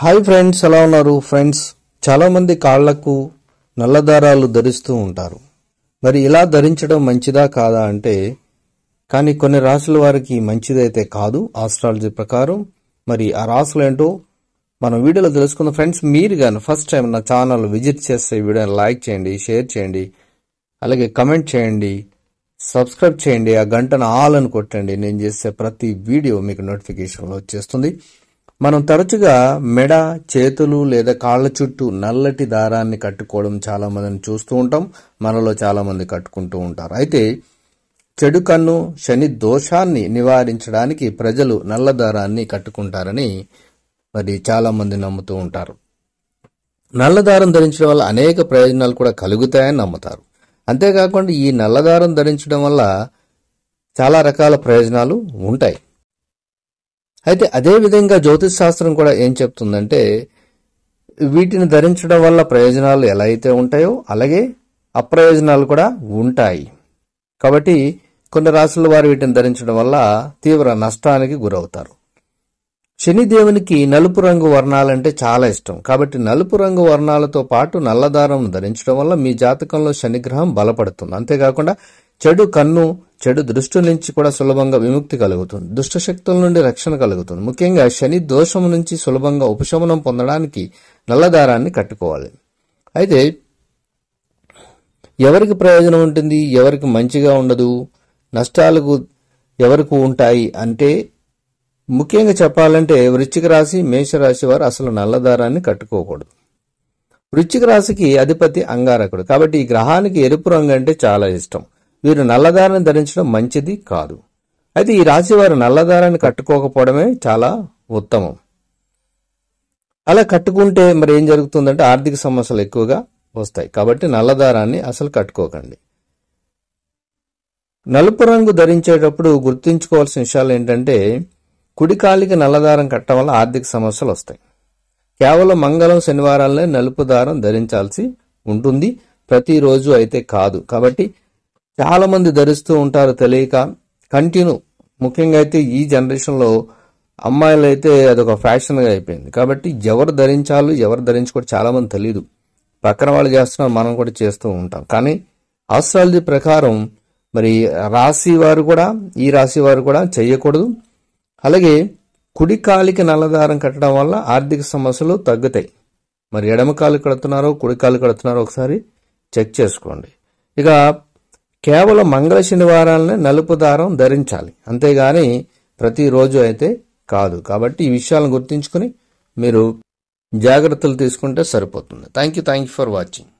hi friends ఎలా ఉన్నారు friends చాలామంది కాళ్లకు నల్లదారాలు ధరిస్తూ ఉంటారు మరి ఇలా ధరించడం మంచిదా కాదా అంటే కానీ కొన్ని రాసుల వారికి మంచిదైతే కాదు ఆస్ట్రాలజీ ప్రకారం మరి ఆ రాసులు ఏంటో మనం వీడియోలో తెలుసుకున్న ఫ్రెండ్స్ మీరు కానీ ఫస్ట్ టైం నా ఛానల్ విజిట్ చేస్తే వీడియోని లైక్ చేయండి షేర్ చేయండి అలాగే కమెంట్ చేయండి సబ్స్క్రైబ్ చేయండి ఆ గంటను ఆల్ అని కొట్టండి నేను చేసే ప్రతి వీడియో మీకు నోటిఫికేషన్లో వచ్చేస్తుంది మనం తరచుగా మెడ చేతులు లేదా కాళ్ళ చుట్టూ నల్లటి దారాన్ని కట్టుకోవడం చాలా మందిని చూస్తూ ఉంటాం మనలో చాలామంది కట్టుకుంటూ ఉంటారు అయితే చెడు కన్ను శని దోషాన్ని నివారించడానికి ప్రజలు నల్ల దారాన్ని కట్టుకుంటారని మరి చాలామంది నమ్ముతూ ఉంటారు నల్ల దారం ధరించడం వల్ల అనేక ప్రయోజనాలు కూడా కలుగుతాయని నమ్ముతారు అంతేకాకుండా ఈ నల్లదారం ధరించడం వల్ల చాలా రకాల ప్రయోజనాలు ఉంటాయి అయితే అదేవిధంగా జ్యోతిష్ శాస్త్రం కూడా ఏం చెప్తుందంటే వీటిని ధరించడం వల్ల ప్రయోజనాలు ఎలా అయితే ఉంటాయో అలాగే అప్రయోజనాలు కూడా ఉంటాయి కాబట్టి కొన్ని రాసుల వారు వీటిని ధరించడం వల్ల తీవ్ర నష్టానికి గురవుతారు శనిదేవునికి నలుపు రంగు వర్ణాలంటే చాలా ఇష్టం కాబట్టి నలుపు రంగు వర్ణాలతో పాటు నల్లదారం ధరించడం వల్ల మీ జాతకంలో శనిగ్రహం బలపడుతుంది అంతేకాకుండా చెడు కన్ను చెడు దృష్టి నుంచి కూడా సులభంగా విముక్తి కలుగుతుంది దుష్ట శక్తుల నుండి రక్షణ కలుగుతుంది ముఖ్యంగా శని దోషం నుంచి సులభంగా ఉపశమనం పొందడానికి నల్లదారాన్ని కట్టుకోవాలి అయితే ఎవరికి ప్రయోజనం ఉంటుంది ఎవరికి మంచిగా ఉండదు నష్టాలకు ఎవరికి ఉంటాయి అంటే ముఖ్యంగా చెప్పాలంటే వృశ్చిక రాశి మేషరాశి వారు అసలు నల్లదారాన్ని కట్టుకోకూడదు వృశ్చిక రాశికి అధిపతి అంగారకుడు కాబట్టి ఈ గ్రహానికి ఎరుపు రంగు అంటే చాలా ఇష్టం వీరు నల్లదారాన్ని ధరించడం మంచిది కాదు అయితే ఈ రాశి వారు నల్లదారాన్ని కట్టుకోకపోవడమే చాలా ఉత్తమం అలా కట్టుకుంటే మరి ఏం జరుగుతుందంటే ఆర్థిక సమస్యలు ఎక్కువగా వస్తాయి కాబట్టి నల్లదారాన్ని అసలు కట్టుకోకండి నలుపు రంగు ధరించేటప్పుడు గుర్తుంచుకోవాల్సిన విషయాలు ఏంటంటే కుడికాలికి నల్లదారం కట్టడం వల్ల ఆర్థిక సమస్యలు వస్తాయి కేవలం మంగళం శనివారాలనే నలుపు దారం ధరించాల్సి ఉంటుంది ప్రతిరోజు అయితే కాదు కాబట్టి చాలామంది ధరిస్తూ ఉంటారు తెలియక కంటిన్యూ ముఖ్యంగా అయితే ఈ జనరేషన్లో అమ్మాయిలు అయితే అదొక ఫ్యాషన్గా అయిపోయింది కాబట్టి ఎవరు ధరించాలో ఎవరు ధరించుకోవడం చాలామంది తెలియదు పక్కన వాళ్ళు చేస్తున్నారు మనం కూడా చేస్తూ ఉంటాం కానీ ఆస్ట్రాలజీ ప్రకారం మరి రాశి వారు కూడా ఈ రాశి వారు కూడా చేయకూడదు అలాగే కుడి కాలికి నల్లదారం కట్టడం వల్ల ఆర్థిక సమస్యలు తగ్గుతాయి మరి ఎడమ కాలు కడుతున్నారో కుడి కాలు కడుతున్నారో ఒకసారి చెక్ చేసుకోండి ఇక కేవలం మంగళ శనివారాలనే నలుపు దారం ధరించాలి అంతేగాని ప్రతిరోజు అయితే కాదు కాబట్టి ఈ విషయాలను గుర్తుంచుకుని మీరు జాగ్రత్తలు తీసుకుంటే సరిపోతుంది thank you thank you for watching